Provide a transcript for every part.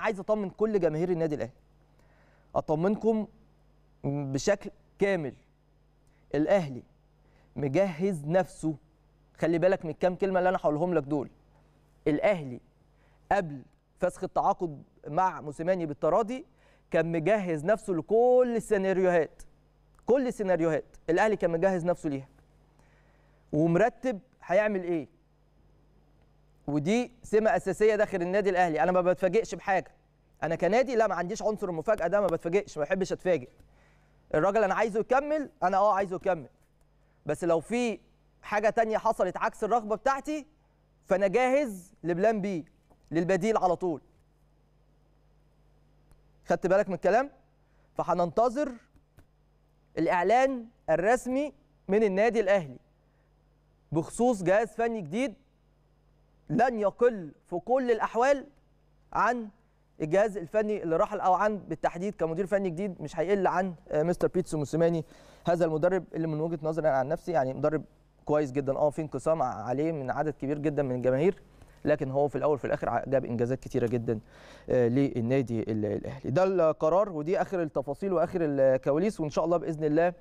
عايز اطمن كل جماهير النادي الاهلي اطمنكم بشكل كامل الاهلي مجهز نفسه خلي بالك من الكام كلمه اللي انا هقولهم لك دول الاهلي قبل فسخ التعاقد مع موسيماني بالتراضي كان مجهز نفسه لكل السيناريوهات كل السيناريوهات الاهلي كان مجهز نفسه ليها ومرتب هيعمل ايه ودي سمه اساسيه داخل النادي الاهلي انا ما بتفاجئش بحاجه انا كنادي لا ما عنديش عنصر المفاجاه ده ما بتفاجئش ما بحبش اتفاجئ الراجل انا عايزه يكمل انا اه عايزه يكمل بس لو في حاجه تانية حصلت عكس الرغبه بتاعتي فانا جاهز لبلان بي للبديل على طول خدت بالك من الكلام فهننتظر الاعلان الرسمي من النادي الاهلي بخصوص جهاز فني جديد لن يقل في كل الأحوال عن الجهاز الفني اللي راح او عن بالتحديد كمدير فني جديد مش هيقل عن آه، مستر بيتسو موسيماني هذا المدرب اللي من وجهه نظري انا عن نفسي يعني مدرب كويس جدا اه في انقسام عليه من عدد كبير جدا من الجماهير لكن هو في الاول وفي الاخر جاب انجازات كثيره جدا آه، للنادي الاهلي ده القرار ودي اخر التفاصيل واخر الكواليس وان شاء الله باذن الله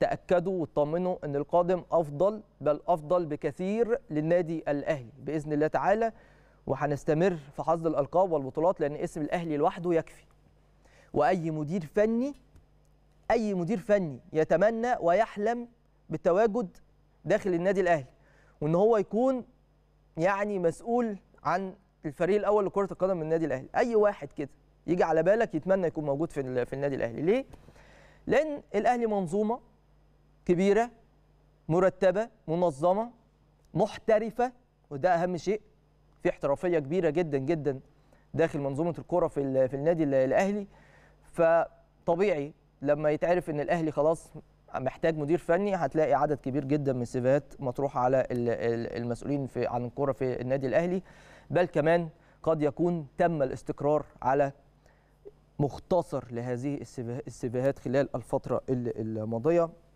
تاكدوا واطمنوا ان القادم افضل بل افضل بكثير للنادي الاهلي باذن الله تعالى وهنستمر في حصد الالقاب والبطولات لان اسم الاهلي لوحده يكفي واي مدير فني اي مدير فني يتمنى ويحلم بالتواجد داخل النادي الاهلي وان هو يكون يعني مسؤول عن الفريق الاول لكره القدم من النادي الاهلي اي واحد كده يجي على بالك يتمنى يكون موجود في في النادي الاهلي ليه لان الاهلي منظومه كبيره مرتبه منظمه محترفه وده اهم شيء في احترافيه كبيره جدا جدا داخل منظومه الكره في في النادي الاهلي فطبيعي لما يتعرف ان الاهلي خلاص محتاج مدير فني هتلاقي عدد كبير جدا من السيفيهات مطروحه على المسؤولين في عن الكره في النادي الاهلي بل كمان قد يكون تم الاستقرار على مختصر لهذه السيفيهات خلال الفتره الماضيه